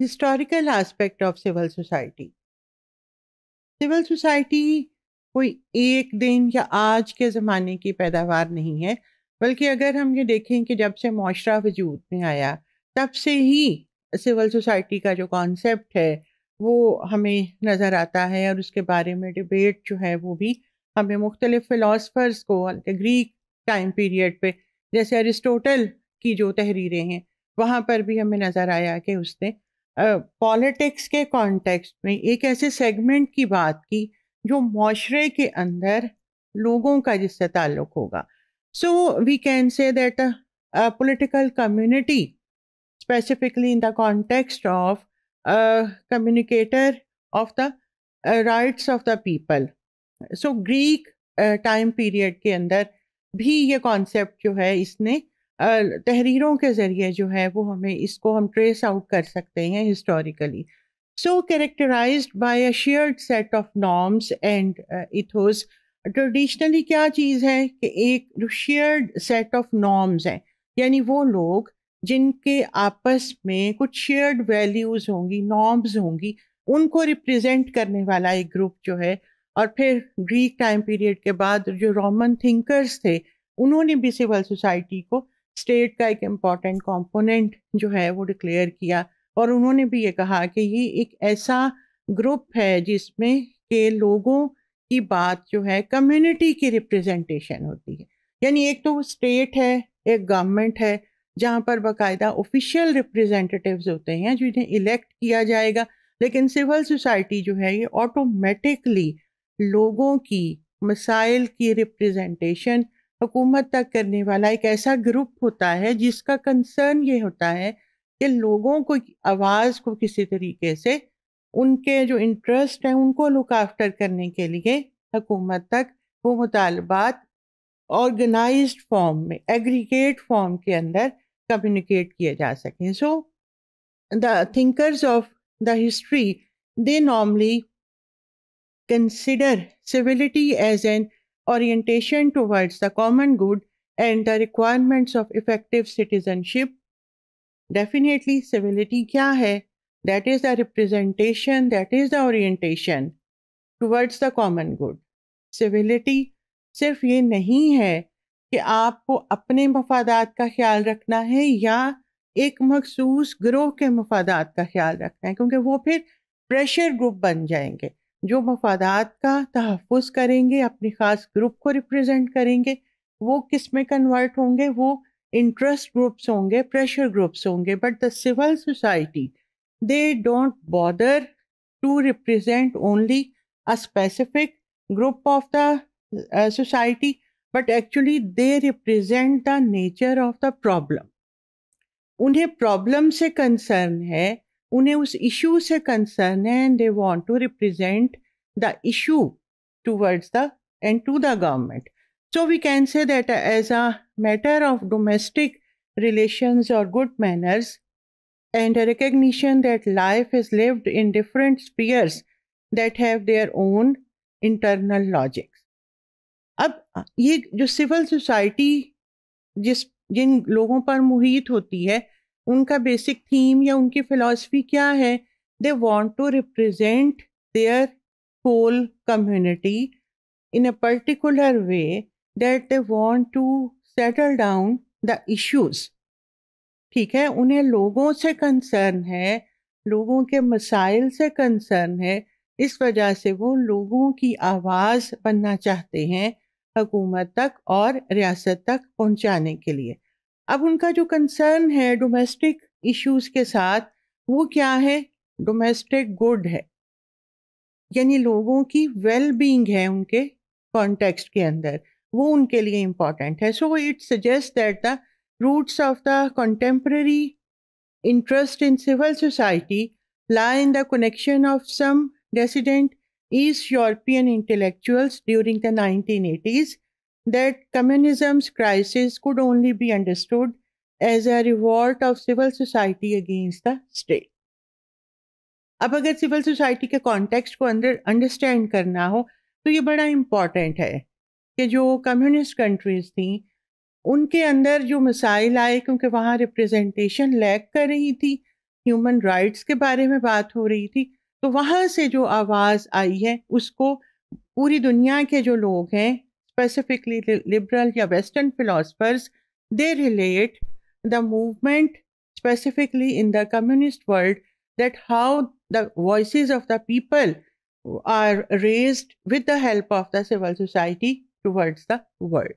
Historical aspect of civil society civil society कोई एक दिन या आज के ज़माने की पैदावार नहीं है बल्कि अगर हम ये देखें कि जब से माशरा वजूद में आया तब से ही सिविल सोसाइटी का जो कॉन्सेप्ट है वो हमें नज़र आता है और उसके बारे में डिबेट जो है वो भी हमें मुख्तलिफ़ फ़िलासफ़र्स को ग्रीक टाइम पीरियड पे जैसे अरिस्टोटल की जो तहरीरें हैं वहाँ पर भी हमें नज़र आया कि उसने पॉलिटिक्स के कॉन्टेक्स्ट में एक ऐसे सेगमेंट की बात की जो माशरे के अंदर लोगों का जिससे ताल्लुक होगा so we can say that political community specifically in the context of communicator of the rights of the people so Greek time period के अंदर भी ये कॉन्सेप्ट जो है इसने तहरीरों के ज़रिए जो है वो हमें इसको हम ट्रेस आउट कर सकते हैं historically so characterise by a share set of norms and ethos traditionally क्या चीज़ है कि एक शेयर्ड सेट ऑफ नॉर्म्स हैं यानी वो लोग जिनके आपस में कुछ शेयर्ड वैल्यूज़ होंगी नॉर्म्स होंगी उनको रिप्रेजेंट करने वाला एक ग्रुप जो है और फिर ग्रीक टाइम पीरियड के बाद जो रोमन थिंकर्स थे उन्होंने भी सिविल सोसाइटी को स्टेट का एक इम्पॉर्टेंट कंपोनेंट जो है वो डिक्लेयर किया और उन्होंने भी ये कहा कि ये एक ऐसा ग्रुप है जिसमें के लोगों की बात जो है कम्युनिटी की रिप्रेजेंटेशन होती है यानी एक तो स्टेट है एक गवर्नमेंट है जहाँ पर बाकायदा ऑफिशियल रिप्रेजेंटेटिव्स होते हैं जिन्हें इलेक्ट किया जाएगा लेकिन सिविल सोसाइटी जो है ये ऑटोमेटिकली लोगों की मसाइल की रिप्रेजेंटेशन हुकूमत तक करने वाला एक ऐसा ग्रुप होता है जिसका कंसर्न ये होता है कि लोगों को आवाज़ को किसी तरीके से उनके जो इंटरेस्ट हैं उनको लुक आफ्टर करने के लिए हुकूमत तक वो मुतालबात ऑर्गेनाइज फॉर्म में एग्रीगेट फॉर्म के अंदर कम्युनिकेट किए जा सकें so the thinkers of the history they normally consider civility as an orientation towards the common good and the requirements of effective citizenship. Definitely, civility kya hai? That is the representation, that is the orientation towards the common good. Civility sirf ye nahi hai ki aapko apne mafadat ka khayal rakhna hai ya ek मखसूस group ke mafadat ka khayal rakhna hai kyunki wo phir pressure group ban jayenge जो मफादात का तहफ़ करेंगे अपने ख़ास group को represent करेंगे वो किस में कन्वर्ट होंगे वो इंटरेस्ट ग्रुप्स होंगे प्रेशर ग्रुप्स होंगे but the civil society they don't bother to represent only a specific group of the society but actually they represent the nature of the problem उन्हें problem से concern है उन्हें उस issue से concern है and they want to represent the issue towards the end to the government so we can say that as a matter of domestic relations और good manners and recognition that life is lived in different spheres that have their own internal logic अब ये जो civil society जिस जिन लोगों पर मुहित होती है उनका बेसिक थीम या उनकी फ़िलासफ़ी क्या है they want to represent their whole community in a particular way that they want to settle down the issues ठीक है उन्हें लोगों से कंसर्न है लोगों के मसाइल से कंसर्न है इस वजह से वो लोगों की आवाज़ बनना चाहते हैं हकूमत तक और रियासत तक पहुंचाने के लिए अब उनका जो कंसर्न है डोमेस्टिक इश्यूज के साथ वो क्या है डोमेस्टिक गुड है यानी लोगों की वेल बींग है उनके कॉन्टेक्स्ट के अंदर वो उनके लिए इम्पॉर्टेंट है so it suggest that the roots of the contemporary interest in civil society lie in the connection of some dissident East European intellectuals during the nineteen eighties that communism's crisis could only be understood as a revolt of civil society against the state. अब अगर civil society के context को अंदर understand करना हो तो ये बड़ा इम्पॉर्टेंट है कि जो कम्युनिस्ट कंट्रीज थी उनके अंदर जो मिसाइल आए क्योंकि वहाँ रिप्रेजेंटेशन लैक कर रही थी ह्यूमन राइट्स के बारे में बात हो रही थी तो वहाँ से जो आवाज़ आई है उसको पूरी दुनिया के जो लोग हैं specifically liberal yeah, Western philosophers, they relate the movement specifically in the communist world that how the voices of the people are raised with the help of the civil society towards the world.